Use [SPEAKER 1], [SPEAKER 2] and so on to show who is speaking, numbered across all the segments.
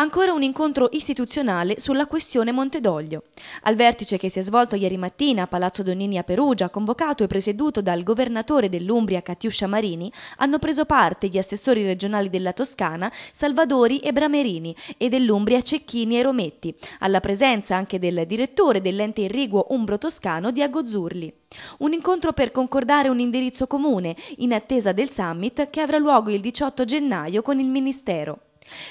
[SPEAKER 1] Ancora un incontro istituzionale sulla questione Montedoglio. Al vertice che si è svolto ieri mattina a Palazzo Donnini a Perugia, convocato e presieduto dal governatore dell'Umbria Catiuscia Marini, hanno preso parte gli assessori regionali della Toscana Salvadori e Bramerini e dell'Umbria Cecchini e Rometti, alla presenza anche del direttore dell'ente irriguo Umbro Toscano Diago Zurli. Un incontro per concordare un indirizzo comune in attesa del summit che avrà luogo il 18 gennaio con il Ministero.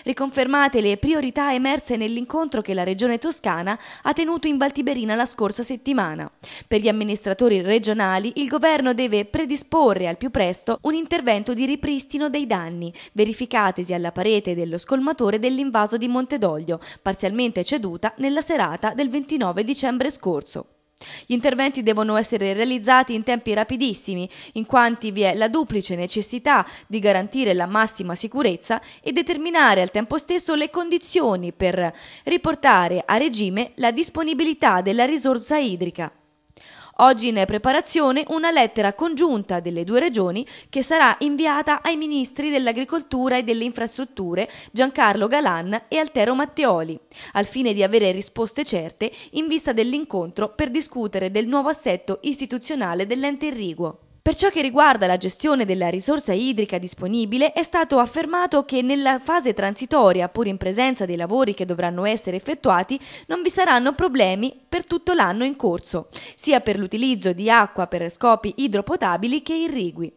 [SPEAKER 1] Riconfermate le priorità emerse nell'incontro che la Regione Toscana ha tenuto in Valtiberina la scorsa settimana. Per gli amministratori regionali il Governo deve predisporre al più presto un intervento di ripristino dei danni verificatesi alla parete dello scolmatore dell'invaso di Montedoglio, parzialmente ceduta nella serata del 29 dicembre scorso. Gli interventi devono essere realizzati in tempi rapidissimi, in quanto vi è la duplice necessità di garantire la massima sicurezza e determinare al tempo stesso le condizioni per riportare a regime la disponibilità della risorsa idrica. Oggi in preparazione una lettera congiunta delle due regioni che sarà inviata ai ministri dell'Agricoltura e delle Infrastrutture Giancarlo Galan e Altero Matteoli, al fine di avere risposte certe in vista dell'incontro per discutere del nuovo assetto istituzionale dell'ente irriguo. Per ciò che riguarda la gestione della risorsa idrica disponibile, è stato affermato che nella fase transitoria, pur in presenza dei lavori che dovranno essere effettuati, non vi saranno problemi per tutto l'anno in corso, sia per l'utilizzo di acqua per scopi idropotabili che irrigui.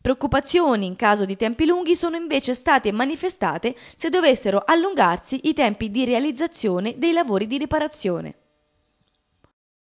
[SPEAKER 1] Preoccupazioni in caso di tempi lunghi sono invece state manifestate se dovessero allungarsi i tempi di realizzazione dei lavori di riparazione.